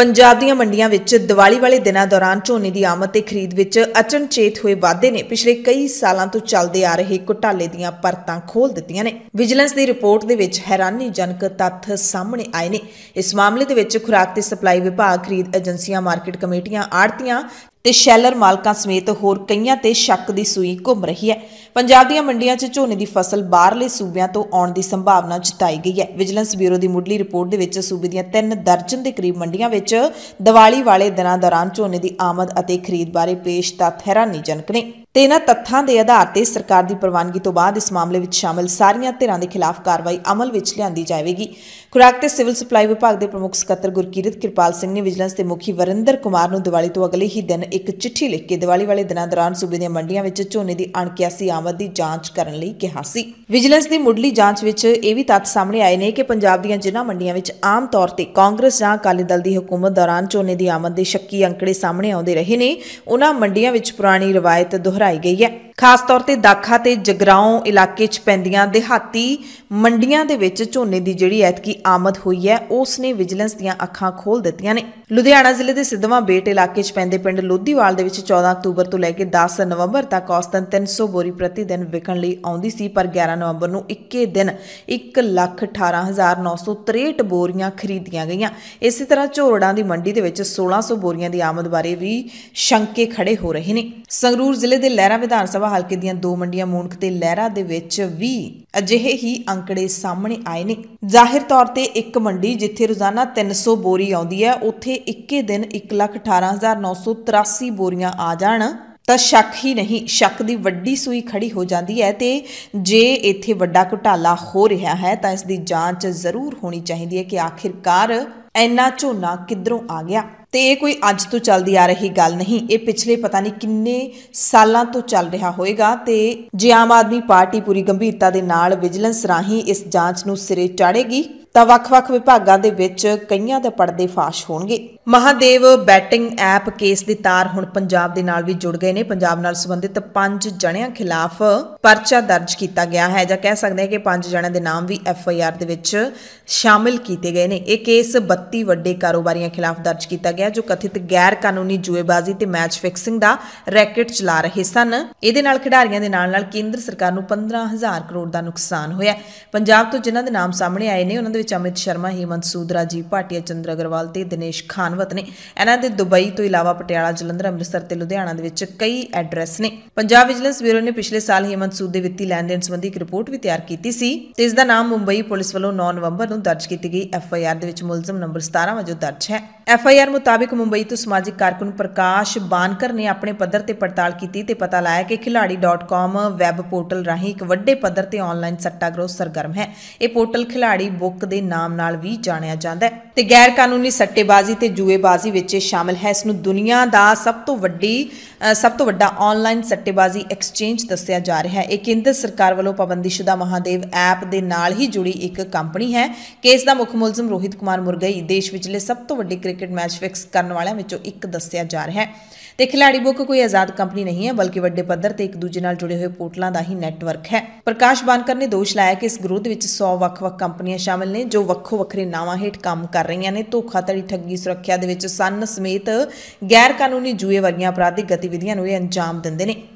ਪੰਜਾਬ ਦੀਆਂ ਮੰਡੀਆਂ ਵਿੱਚ ਦੀਵਾਲੀ ਵਾਲੇ ਦਿਨਾਂ ਦੌਰਾਨ ਝੋਨੇ ਦੀ ਆਮਦ ਤੇ ਖਰੀਦ ਵਿੱਚ ਅਚਨਚੇਤ ਹੋਏ ਵਾਧੇ ਨੇ ਪਿਛਲੇ ਕਈ ਸਾਲਾਂ ਤੋਂ ਚੱਲਦੇ ਆ ਰਹੇ ਘੁਟਾਲੇ ਦੀਆਂ ਪਰਤਾਂ ਖੋਲ ਦਿੱਤੀਆਂ ਨੇ ਵਿਜੀਲੈਂਸ ਦੀ ਰਿਪੋਰਟ ਦੇ ਵਿੱਚ ਹੈਰਾਨੀਜਨਕ ਤੱਥ ਸਾਹਮਣੇ ਆਏ ਨੇ ਇਸ ਮਾਮਲੇ ਦੇ ਵਿੱਚ ਖੁਰਾਕ ਤੇ ਸਪਲਾਈ ਵਿਭਾਗ ਖਰੀਦ ਏਜੰਸੀਆਂ ਮਾਰਕੀਟ ਕਮੇਟੀਆਂ ਆੜਤੀਆਂ ਤੇ ਸ਼ੈਲਰ ਮਾਲਕਾਂ ਸਮੇਤ ਹੋਰ ਕਈਆਂ ਤੇ ਸ਼ੱਕ ਦੀ ਸੂਈ ਘੁੰਮ ਰਹੀ ਹੈ ਪੰਜਾਬ ਦੀਆਂ ਮੰਡੀਆਂ 'ਚ ਝੋਨੇ ਦੀ ਫਸਲ ਬਾਹਰਲੇ ਸੂਬਿਆਂ ਤੋਂ ਆਉਣ ਦੀ ਸੰਭਾਵਨਾ ਜਤਾਈ ਗਈ ਹੈ ਵਿਜੀਲੈਂਸ ਬਿਊਰੋ ਦੀ ਮੁੱਢਲੀ ਰਿਪੋਰਟ ਦੇ ਵਿੱਚ ਸੂਬੇ ਦੀਆਂ ਤਿੰਨ ਦਰਜਨ ਦੇ ਕਰੀਬ ਮੰਡੀਆਂ ਵਿੱਚ ਦੀਵਾਲੀ ਵਾਲੇ ਦਿਨਾਂ ਦੌਰਾਨ ਝੋਨੇ ਦੀ ਆਮਦ ਅਤੇ ਖਰੀਦ ਬਾਰੇ ਪੇਸ਼ ਤੱਥ ਹੈਰਾਨੀਜਨਕ ਨੇ ਤੇ ਇਹਨਾਂ ਤੱਥਾਂ ਦੇ ਆਧਾਰ ਤੇ ਸਰਕਾਰ ਦੀ ਪ੍ਰਵਾਨਗੀ ਤੋਂ ਬਾਅਦ ਇਸ ਮਾਮਲੇ ਵਿੱਚ ਸ਼ਾਮਲ ਸਾਰੀਆਂ ਧਿਰਾਂ ਦੇ ਖਿਲਾਫ ਕਾਰਵਾਈ ਅਮਲ ਵਿੱਚ ਲਿਆਂਦੀ ਜਾਵੇਗੀ ਖੁਰਾਕ ਤੇ ਸਿਵਲ ਸਪਲਾਈ ਵਿਭਾਗ ਦੇ ਪ੍ਰਮੁੱਖ ਸਕੱਤਰ ਗੁਰਕੀਰਤ ਕਿਰਪਾਲ ਸਿੰਘ ਨੇ ਵਿਜੀਲੈਂਸ ਦੇ ਮੁਖੀ ਵਰਿੰਦਰ ਕੁਮਾਰ ਨੂੰ ਦੀਵਾਲੀ ਤੋਂ ਅਗਲੇ ਹੀ ਦਿਨ ਇੱਕ ਚਿੱਠੀ ਲਿਖ ਕੇ ਦੀਵਾਲੀ ਵਾਲੇ ਦਿਨਾਂ ਦੌਰਾਨ ਸੂਬੇ ਦੀਆਂ ਮੰਡੀਆਂ ਵਿੱਚ ਝੋਨੇ ਦੀ ਅਣਕਿਆਸੀ ਆਮਦ ਦੀ ਜਾਂਚ ਕਰਨ ਲਈ ਕਿਹਾ ਸੀ ਵਿਜੀਲੈਂਸ ਦੀ ਮੁੱਢਲੀ ਜਾਂਚ ਵਿੱਚ ਇਹ ਵੀ ਤੱਥ ਸਾਹਮਣੇ ਆਏ ਨੇ ਕਿ ਪੰਜਾਬ ਦੀਆਂ ਜਿਨ੍ਹਾਂ ਮੰਡੀਆਂ ਵਿੱਚ ਆਮ ਤੌਰ ਤੇ ਕਾਂਗਰਸ ਜਾਂ ਅਕਾਲੀ ਦਲ ਦੀ ਹਕੂਮਤ ਦੌਰਾਨ ਝੋਨੇ ਦੀ ਆਮਦ ਦੇ ਸ਼ੱਕੀ ਅੰਕੜੇ ਸਾਹਮਣੇ ਆਉਂਦੇ ਰਹੇ ਨੇ ਉਹਨਾਂ ਮੰਡੀਆਂ ਵਿੱਚ ਪੁਰਾਣੀ ਰਵਾਇਤ ਦੁਹਰਾ ਦੁਹਰਾਈ ਗਈ ਹੈ ਖਾਸ ਤੌਰ ਤੇ ਦਾਖਾ ਤੇ ਜਗਰਾਉਂ ਇਲਾਕੇ 'ਚ ਪੈਂਦੀਆਂ ਦਿਹਾਤੀ ਮੰਡੀਆਂ ਦੇ ਵਿੱਚ ਝੋਨੇ ਦੀ ਜਿਹੜੀ ਐਤਕੀ ਆਮਦ ਹੋਈ ਹੈ ਉਸ ਨੇ ਵਿਜੀਲੈਂਸ ਦੀਆਂ ਅੱਖਾਂ ਖੋਲ ਦਿੱਤੀਆਂ ਨੇ ਲੁਧਿਆਣਾ ਜ਼ਿਲ੍ਹੇ ਦੇ ਸਿੱਧਵਾਂ ਬੇਟ ਇਲਾਕੇ 'ਚ ਪੈਂਦੇ ਪਿੰਡ ਲੋਧੀਵਾਲ ਦੇ ਵਿੱਚ 14 ਅਕਤੂਬਰ ਤੋਂ ਲੈ ਕੇ 10 ਨਵੰਬਰ ਤੱਕ ਔਸਤਨ 300 ਬੋਰੀ ਪ੍ਰਤੀ ਦਿਨ ਵਿਕਣ ਲਈ ਆਉਂਦੀ ਸੀ ਪਰ 11 ਨਵੰਬਰ ਨੂੰ ਇੱਕੇ ਦਿਨ 118963 ਬੋਰੀਆਂ ਖਰੀਦੀਆਂ ਗਈਆਂ ਇਸੇ ਤਰ੍ਹਾਂ ਝੋਰੜਾਂ ਦੀ ਮੰਡੀ ਦੇ ਵਿੱਚ 1600 ਬੋਰੀਆਂ ਦੀ ਆਮਦ ਬਾਰੇ ਵੀ ਸ਼ੰਕੇ ਖੜੇ ਹੋ ਰਹੇ ਨੇ ਸੰਗਰੂਰ ਜ਼ਿਲ੍ਹੇ ਦੇ ਲਹਿਰਾ ਵਿਧਾਨ ਸਭਾ ਹਲਕੇ ਦੀਆਂ ਦੋ ਮੰਡੀਆਂ ਮੂਨਕ ਤੇ ਲਹਿਰਾ ਦੇ ਵਿੱਚ ਵੀ ਅਜਿਹੇ ਹੀ ਅੰਕੜੇ ਸਾਹਮਣੇ ਆਏ ਨੇ ਜ਼ਾਹਿਰ ਤੌਰ ਤੇ ਇੱਕ ਮੰਡੀ ਜਿੱਥੇ ਰੋਜ਼ਾਨਾ 300 ਬੋਰੀ ਆਉਂਦੀ ਹੈ ਉੱਥੇ ਇੱਕੇ ਦਿਨ 118983 ਬੋਰੀਆਂ ਆ ਜਾਣ ਤਾਂ ਸ਼ੱਕ ਹੀ ਨਹੀਂ ਸ਼ੱਕ ਦੀ ਵੱਡੀ ਸੂਈ ਖੜੀ ਹੋ ਜਾਂਦੀ ਹੈ ਤੇ ਜੇ ਇੱਥੇ ਵੱਡਾ ਘੁਟਾਲਾ ਹੋ ਰਿਹਾ ਹੈ ਤਾਂ ਇਸ ਦੀ ਜਾਂਚ ਜ਼ਰੂਰ ਹੋਣੀ ਚਾਹੀਦੀ ਹੈ ਕਿ ਆਖਿਰਕਾਰ ਐਨਾ ਝੋਨਾ ਕਿੱਧਰੋਂ ਆ ਗਿਆ ਤੇ ਇਹ ਕੋਈ ਅੱਜ ਤੋਂ ਚੱਲਦੀ ਆ ਰਹੀ ਗੱਲ ਨਹੀਂ ਇਹ ਪਿਛਲੇ ਪਤਾ ਨਹੀਂ ਕਿੰਨੇ ਸਾਲਾਂ ਤੋਂ ਚੱਲ ਰਿਹਾ ਹੋਵੇਗਾ ਤੇ ਜੇ ਆਮ ਆਦਮੀ ਪਾਰਟੀ ਪੂਰੀ ਗੰਭੀਰਤਾ ਦੇ ਨਾਲ ਵਿਜੀਲੈਂਸ ਰਾਹੀਂ ਇਸ ਜਾਂਚ ਨੂੰ ਸਿਰੇ ਚਾੜੇਗੀ ਤਾਂ ਵੱਖ-ਵੱਖ ਵਿਭਾਗਾਂ ਦੇ ਵਿੱਚ ਕਈਆਂ ਦੇ ਪਰਦੇ ਫਾਸ਼ ਹੋਣਗੇ ਮਹਾਦੇਵ ਬੈਟਿੰਗ ਐਪ ਕੇਸ ਦੀ ਤਾਰ ਹੁਣ ਪੰਜਾਬ ਦੇ ਨਾਲ ਵੀ ਜੁੜ ਗਏ ਨੇ ਪੰਜਾਬ ਨਾਲ ਸੰਬੰਧਿਤ 5 ਜਣਿਆਂ ਖਿਲਾਫ ਪਰਚਾ ਦਰਜ ਕੀਤਾ ਗਿਆ ਹੈ ਜਾਂ ਕਹਿ ਸਕਦੇ ਹਾਂ ਕਿ 5 ਜਣਿਆਂ ਦੇ ਨਾਮ ਵੀ ਐਫ ਆਈ ਆਰ ਦੇ ਵਿੱਚ ਸ਼ਾਮਿਲ ਕੀਤੇ ਗਏ ਨੇ ਇਹ ਕੇਸ 32 ਵੱਡੇ ਕਾਰੋਬਾਰੀਆਂ ਖਿਲਾਫ ਦਰਜ ਕੀਤਾ ਗਿਆ ਜੋ ਕਥਿਤ ਗੈਰ ਕਾਨੂੰਨੀ ਜੂਏਬਾਜ਼ੀ ਤੇ ਮੈਚ ਫਿਕਸਿੰਗ ਦਾ ਰੈਕਟ ਚਲਾ ਰਹੇ ਸਨ ਇਹਦੇ ਨਾਲ ਖਿਡਾਰੀਆਂ ਦੇ ਨਾਲ ਨਾਲ ਕੇਂਦਰ ਸਰਕਾਰ ਨੂੰ 15000 ਕਰੋੜ ਦਾ ਨੁਕਸਾਨ ਹੋਇਆ ਪੰਜਾਬ ਤੋਂ ਜਿਨ੍ਹਾਂ ਦੇ ਨਾਮ ਸਾਹਮਣੇ ਆਏ ਨੇ ਉਹਨਾਂ ਵਿੱਚ ਅਮਿਤ ਸ਼ਰਮਾ ਹੀਮੰਤ ਸੂਦਰਾ ਜੀ ਭਾਟਿਆ ਚੰਦਰ ਅਗਰਵਾਲ ਤੇ ਦਿਨੇਸ਼ ਖਾਨਵਤ ਨੇ ਇਹਨਾਂ ਦੇ ਦੁਬਈ ਤੋਂ ਇਲਾਵਾ ਪਟਿਆਲਾ ਜਲੰਧਰ ਅੰਮ੍ਰਿਤਸਰ ਤੇ ਲੁਧਿਆਣਾ ਦੇ ਵਿੱਚ ਕਈ ਐਡਰੈਸ ਨੇ ਪੰਜਾਬ ਵਿਜੀਲੈਂਸ ਬਿਊਰੋ ਨੇ ਪਿਛਲੇ ਸਾਲ ਹੀਮੰਤ ਸੂਦ ਦੇ ਵਿੱਤੀ ਲੈਣ ਦੇਣ ਸੰਬੰਧੀ ਇੱਕ ਰਿਪੋਰਟ ਵੀ ਤਿਆਰ ਕੀਤੀ ਸੀ ਤੇ ਇਸ ਦਾ ਨਾਮ ਮੁੰਬਈ ਪੁਲਿਸ ਵੱਲੋਂ 9 ਨਵੰਬਰ ਨੂੰ ਦਰਜ ਕੀਤੀ ਗਈ ਐਫ ਆਈ ਆਰ ਦੇ ਵਿੱਚ ਮੁਲਜ਼ਮ ਨੰਬਰ 17 ਵਜੋਂ ਦਰਜ ਹੈ ਐਫ ਆਈ ਆਰ ਮੁਤਾਬਕ ਮੁੰਬਈ ਤੋਂ ਸਮਾਜਿਕ ਕਾਰਕੁਨ ਪ੍ਰਕਾਸ਼ ਬਾਨਕਰ ਨੇ ਆਪਣੇ ਪੱਧਰ ਤੇ ਪੜਤਾਲ ਕੀਤੀ ਤੇ ਪਤਾ ਲਾਇਆ ਕਿ ਖਿਲਾੜੀ.com ਵੈਬ ਪੋਰਟਲ ਰਾਹੀਂ ਇੱਕ ਵੱਡੇ ਪੱਧਰ ਤੇ ਆਨਲਾਈਨ ਸੱਟਾਗ੍ਰੋਹ ਸਰਗਰਮ ਹੈ ਇਹ ਪੋਰਟਲ ਖਿਲਾੜੀ ਬੁੱਕ ਦੇ ਨਾਮ ਨਾਲ ਵੀ ਜਾਣਿਆ ਜਾਂਦਾ ਹੈ ਤੇ ਗੈਰ ਕਾਨੂੰਨੀ ਸੱਟੇਬਾਜ਼ੀ ਤੇ ਜੂਏਬਾਜ਼ੀ ਵਿੱਚ ਸ਼ਾਮਲ ਹੈ ਇਸ ਨੂੰ ਦੁਨੀਆ ਦਾ ਸਭ ਤੋਂ ਵੱਡੀ ਸਭ ਤੋਂ ਵੱਡਾ ਆਨਲਾਈਨ ਸੱਟੇਬਾਜ਼ੀ ਐਕਸਚੇਂਜ ਦੱਸਿਆ ਜਾ ਰਿਹਾ ਹੈ ਇਹ ਕੇਂਦਰ ਸਰਕਾਰ ਵੱਲੋਂ ਪਾਬੰਦੀਸ਼ੁਦਾ ਮਹਾਦੇਵ ਐਪ ਦੇ ਨਾਲ ਹੀ ਜੁੜੀ ਇੱਕ ਕੰਪਨੀ ਹੈ ਕੇਸ ਦਾ ਮੁੱਖ ਮੁਲਜ਼ਮ ਰੋਹਿਤ ਕੁਮਾਰ ਮੁਰਗਈ ਦੇਸ਼ ਵਿਚਲੇ ਸਭ ਤੋਂ ਵੱਡੇ ਕ੍ਰਿਕਟ ਮੈਚ ਫਿਕਸ ਕਰਨ ਵਾਲਿਆਂ ਵਿੱਚੋਂ ਇੱਕ ਦੱਸਿਆ ਜਾ ਰਿਹਾ ਹੈ ਤੇ ਖਿਲਾੜੀ ਬੁੱਕ ਕੋਈ ਆਜ਼ਾਦ ਕੰਪਨੀ ਨਹੀਂ ਹੈ ਬਲਕਿ ਵੱਡੇ ਪੱਧਰ ਤੇ ਇੱਕ ਦੂਜੇ ਨਾਲ ਜੁੜੇ ਹੋਏ ਪੋਰਟਲਾਂ ਦਾ ਹੀ ਨੈਟਵਰਕ ਹੈ ਪ੍ਰਕਾਸ਼ ਬਾਨਕਰ ਨੇ ਦੋਸ਼ ਲਾਇਆ ਕਿ ਇਸ ਗਰੋਹ ਵਿੱਚ 100 ਵੱਖ-ਵੱਖ ਕੰਪਨੀਆਂ ਸ਼ਾਮਲ ਨੇ ਜੋ ਵੱਖੋ ਵੱਖਰੇ ਨਾਵਾਂ ਹੇਠ ਕੰਮ ਕਰ ਰਹੀਆਂ ਨੇ ਧੋਖਾਧੜੀ ਠੱਗੀ ਸੁਰੱਖਿਆ ਦੇ ਵਿੱਚ ਸੰਨ ਸਮੇਤ ਗੈਰ ਕਾਨੂੰਨੀ ਜੂਏ ਵਰਗੀਆਂ ਅਪਰਾਧਿਕ ਗਤੀ ਗਤੀਵਿਧੀਆਂ ਨੂੰ ਇਹ ਅੰਜਾਮ ਦਿੰਦੇ ਨੇ